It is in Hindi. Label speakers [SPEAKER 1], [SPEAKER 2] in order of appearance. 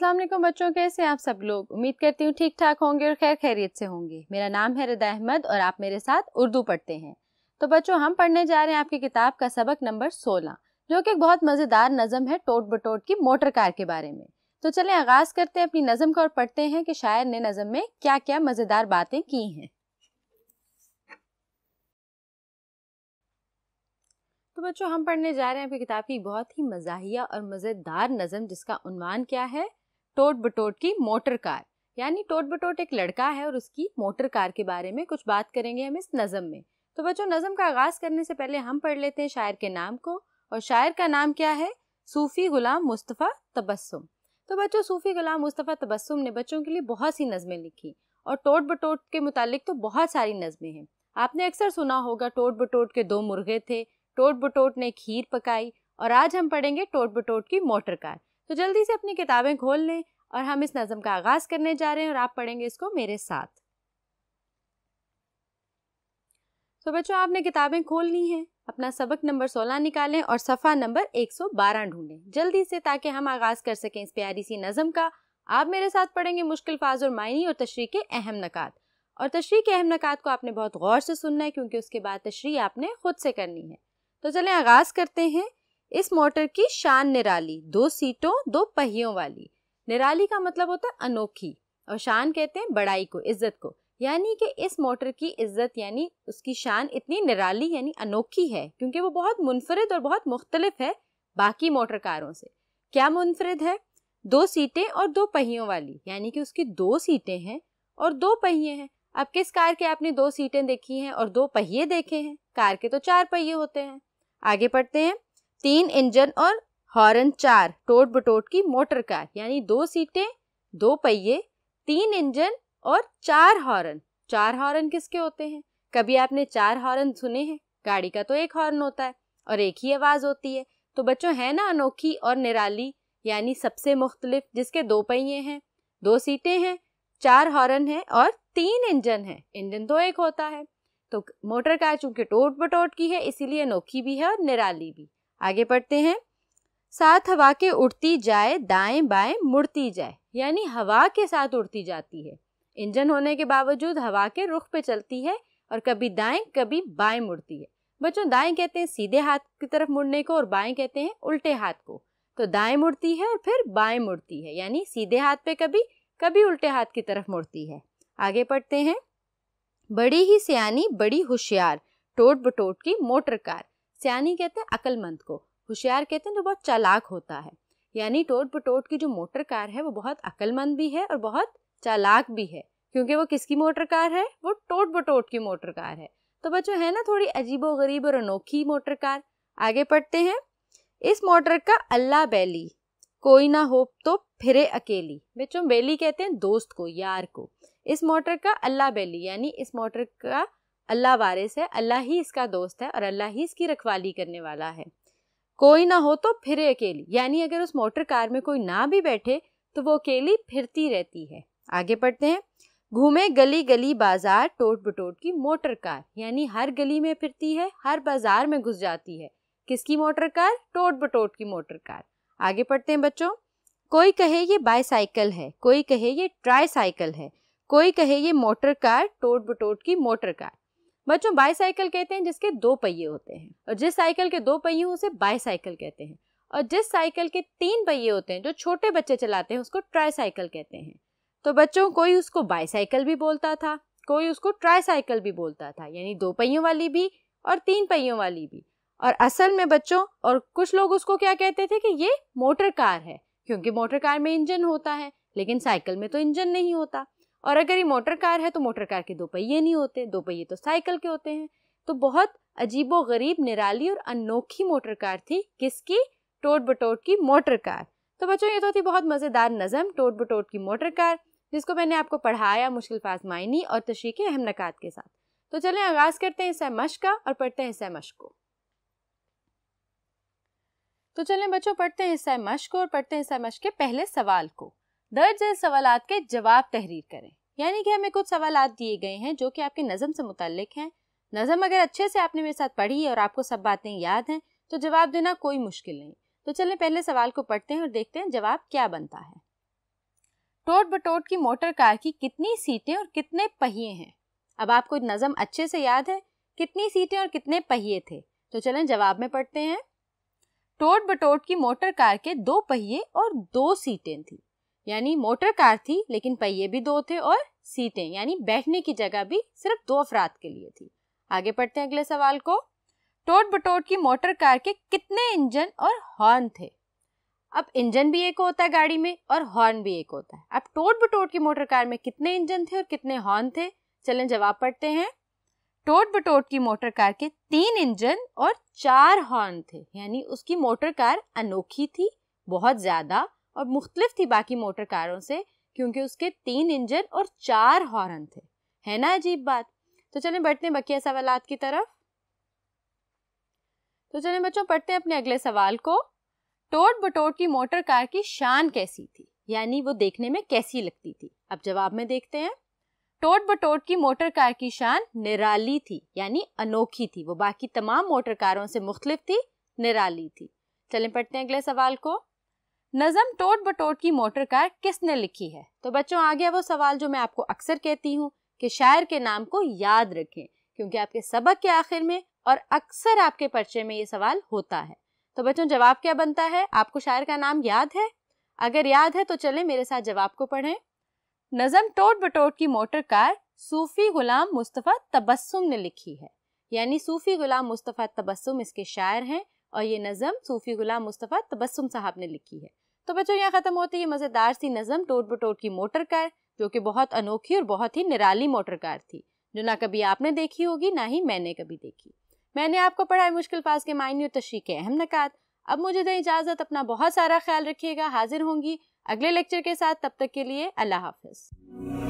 [SPEAKER 1] अस्सलाम वालेकुम बच्चों कैसे आप सब लोग उम्मीद करती हूँ ठीक ठाक होंगे और खैर खैरियत से होंगे मेरा नाम है रदा अहमद और आप मेरे साथ उर्दू पढ़ते हैं तो बच्चों हम पढ़ने जा रहे हैं आपकी किताब का सबक नंबर सोलह जो कि एक बहुत मज़ेदार नज़म है टोट बटोट की मोटर कार के बारे में तो चलें आगाज़ करते हैं अपनी नज़म का और पढ़ते हैं कि शायर ने नज़म में क्या क्या मज़ेदार बातें की हैं तो बच्चों हम पढ़ने जा रहे हैं आपकी किताब की बहुत ही मजाहिया और मज़ेदार नज़म जिसका उनवान क्या है टोट बटोट की मोटर कार यानी टोट बटोट एक लड़का है और उसकी मोटर कार के बारे में कुछ बात करेंगे हम इस नज़म में तो बच्चों नज़म का आगाज़ करने से पहले हम पढ़ लेते हैं शायर के नाम को और शायर का नाम क्या है सूफ़ी ग़ुलाम मुस्तफ़ा तबस्सुम तो बच्चों सूफ़ी ग़ुलाम मुस्तफ़ा तबस्सुम ने बच्चों के लिए बहुत सी नज़में लिखी और टोट बटोट के मुतालिक तो बहुत सारी नज़में हैं आपने अक्सर सुना होगा टोट बटोट के दो मुर्गे थे टोट बटोट ने खीर पकाई और आज हम पढ़ेंगे टोट बटोट की मोटर कार तो जल्दी से अपनी किताबें खोल लें और हम इस नज़म का आगाज़ करने जा रहे हैं और आप पढ़ेंगे इसको मेरे साथ तो बच्चों आपने किताबें खोल ली हैं अपना सबक नंबर 16 निकालें और सफ़ा नंबर 112 ढूंढें जल्दी से ताकि हम आगाज़ कर सकें इस प्यारी सी नज़म का आप मेरे साथ पढ़ेंगे मुश्किल फाज और मायनी और तशरी के अहम नकात और तशरी के अहम नकात को आपने बहुत गौर से सुनना है क्योंकि उसके बाद तशरी आपने खुद से करनी है तो चलें आगाज़ करते हैं इस मोटर की शान निराली दो सीटों दो पहियों वाली निराली का मतलब होता है अनोखी और शान कहते हैं बड़ाई को इज्जत को यानी कि इस मोटर की इज्जत यानी उसकी शान इतनी निराली यानी अनोखी है क्योंकि वो बहुत मुनफरद और बहुत मुख्तलिफ है बाकी मोटर कारों से क्या मुनफरद है दो सीटें और दो पहियों वाली यानी कि उसकी दो सीटें हैं और दो पहिए हैं अब किस कार के आपने दो सीटें देखी हैं और दो पहिए देखे हैं कार के तो चार पहिए होते हैं आगे पढ़ते हैं तीन इंजन और हॉर्न चार टोट बटोट की मोटर कार यानी दो सीटें दो पहिए तीन इंजन और चार हॉर्न चार हॉर्न किसके होते हैं कभी आपने चार हॉर्न सुने हैं गाड़ी का तो एक हॉर्न होता है और एक ही आवाज़ होती है तो बच्चों है ना अनोखी और निराली यानी सबसे मुख्तलिफ जिसके दो पहिए हैं दो सीटें हैं चार हॉर्न है और तीन इंजन है इंजन तो एक होता है तो मोटर कार चूंकि टोट बटोट की है इसीलिए अनोखी भी है और निराली भी आगे पढ़ते हैं साथ हवा के उड़ती जाए दाएं बाएं मुड़ती जाए यानी हवा के साथ उड़ती जाती है इंजन होने के बावजूद हवा के रुख पे चलती है और कभी दाएं कभी बाएं मुड़ती है बच्चों दाएं कहते हैं सीधे हाथ की तरफ मुड़ने को और बाएं कहते हैं उल्टे हाथ को तो दाएं मुड़ती है और फिर बाएं मुड़ती है यानी सीधे हाथ पे कभी कभी उल्टे हाथ की तरफ मुड़ती है आगे पढ़ते हैं बड़ी ही सियानी बड़ी होशियार टोट बटोट की मोटर कार सियानी कहते हैं अक्लमंद को होशियार कहते हैं जो बहुत चालाक होता है यानी टोट पटोट की जो मोटर कार है वो बहुत अकलमंद भी है और बहुत चालाक भी है क्योंकि वो किसकी मोटर कार है वो टोट बटोट की मोटर कार है तो बच्चों है ना थोड़ी अजीबो गरीब और अनोखी मोटर कार आगे पढ़ते हैं इस मोटर का अल्लाह बैली कोई ना हो तो फिरे अकेली बच्चों बैली कहते हैं दोस्त को यार को इस मोटर का अल्लाह बैली यानी इस मोटर का अल्लाह वारिस है अल्लाह ही इसका दोस्त है और अल्लाह ही इसकी रखवाली करने वाला है कोई ना हो तो फिरे अकेली यानी अगर उस मोटर कार में कोई ना भी बैठे तो वो अकेली फिरती रहती है आगे पढ़ते हैं घूमे गली गली बाजार टोट बटोट की मोटर कार यानी हर गली में फिरती है हर बाजार में घुस जाती है किसकी मोटर कार टोट बटोट की मोटर कार आगे पढ़ते हैं बच्चों कोई कहे ये बाईसाइकिल है कोई कहे ये ट्राई साइकिल है कोई कहे ये मोटर कार टोट बटोट की मोटर कार बच्चों बाईसाइकिल कहते हैं जिसके दो पहिए होते हैं और जिस साइकिल के दो पहिए उसे बाईसाइकिल कहते हैं और जिस साइकिल के तीन पहिए होते हैं जो छोटे बच्चे चलाते हैं उसको ट्राईसाइकिल कहते हैं तो बच्चों कोई उसको बाईसाइकिल भी बोलता था कोई उसको ट्राईसाइकिल भी बोलता था यानी दो पहियों वाली भी और तीन पहियों वाली भी और असल में बच्चों और कुछ लोग उसको क्या कहते थे कि ये मोटर कार है क्योंकि मोटर कार में इंजन होता है लेकिन साइकिल में तो इंजन नहीं होता और अगर ये मोटर कार है तो मोटर कार के दो पहिए नहीं होते दो पहिए तो साइकिल के होते हैं तो बहुत अजीबो गरीब निराली और अनोखी मोटर कार थी किसकी टोट बटोट की मोटर कार तो बच्चों ये तो थी बहुत मज़ेदार नज़म टोट बटोट की मोटर कार जिसको मैंने आपको पढ़ाया मुश्किल फाज मायनी और तशी के अहम नकात के साथ तो चलें आगाज़ करते हैं सहमश का और पढ़ते हैं सहमश को तो चलें बच्चों पढ़ते हैं सहमश को और पढ़ते हैं सहमश के पहले सवाल को दर्ज सवाल के जवाब तहरीर करें यानी कि हमें कुछ सवाल दिए गए हैं जो कि आपके नज़म से मुतलक हैं नज़म अगर अच्छे से आपने मेरे साथ पढ़ी और आपको सब बातें याद हैं तो जवाब देना कोई मुश्किल नहीं तो चलें पहले सवाल को पढ़ते हैं और देखते हैं जवाब क्या बनता है टोट बटोट की मोटर कार की कितनी सीटें और कितने पहिए हैं अब आपको नज़म अच्छे से याद है कितनी सीटें और कितने पहिए थे तो चलें जवाब में पढ़ते हैं टोट बटोट की मोटर कार के दो पहिए और दो सीटें थी यानी मोटर कार थी लेकिन पहिए भी दो थे और सीटें यानी बैठने की जगह भी सिर्फ दो अफराद के लिए थी आगे पढ़ते हैं अगले सवाल को टोट बटोट की मोटर कार के कितने इंजन और हॉर्न थे अब इंजन भी एक होता है गाड़ी में और हॉर्न भी एक होता है अब टोट बटोट की मोटर कार में कितने इंजन थे और कितने हॉर्न थे चलें जवाब पढ़ते हैं टोट बटोट की मोटर कार के तीन इंजन और चार हॉर्न थे यानी उसकी मोटर कार अनोखी थी बहुत ज़्यादा और मुख्तलिफ थी बाकी मोटर कारों से क्योंकि उसके तीन इंजन और चार हॉर्न थे है ना अजीब बात तो चलें बढ़ते हैं बकिया सवाल की तरफ तो चलें बच्चों पढ़ते हैं अपने अगले सवाल को टोट बटोट की मोटर कार की शान कैसी थी यानी वो देखने में कैसी लगती थी अब जवाब में देखते हैं टोट बटोट की मोटर कार की शान निराली थी यानी अनोखी थी वो बाकी तमाम मोटर कारों से मुख्तलिफ थी निराली थी चलें पढ़ते हैं अगले सवाल को नज़म टोट बटोट की मोटर कार किसने लिखी है तो बच्चों आ गया वो सवाल जो मैं आपको अक्सर कहती हूँ कि शायर के नाम को याद रखें क्योंकि आपके सबक के आखिर में और अक्सर आपके पर्चे में ये सवाल होता है तो बच्चों जवाब क्या बनता है आपको शायर का नाम याद है अगर याद है तो चले मेरे साथ जवाब को पढ़ें नज़म टोट बटोट की मोटर कार सूफी गुलाम मुस्तफ़ा तबस्सुम ने लिखी है यानी सूफी गुलाम मुस्तफ़ा तबस्सुम इसके शायर हैं और ये नज़म सूफी गुलाम मुस्तफ़ा तबस्सुम साहब ने लिखी है तो बच्चों यहाँ खत्म होती है मज़ेदार सी नज़म टोट बटोट की मोटर कार जो कि बहुत अनोखी और बहुत ही निराली मोटर कार थी जो ना कभी आपने देखी होगी ना ही मैंने कभी देखी मैंने आपको पढ़ाई मुश्किल पास के मायने और तशरी के अहम नकात अब मुझे दें इजाज़त अपना बहुत सारा ख्याल रखिएगा हाजिर होंगी अगले लेक्चर के साथ तब तक के लिए अल्लाह हाफिज़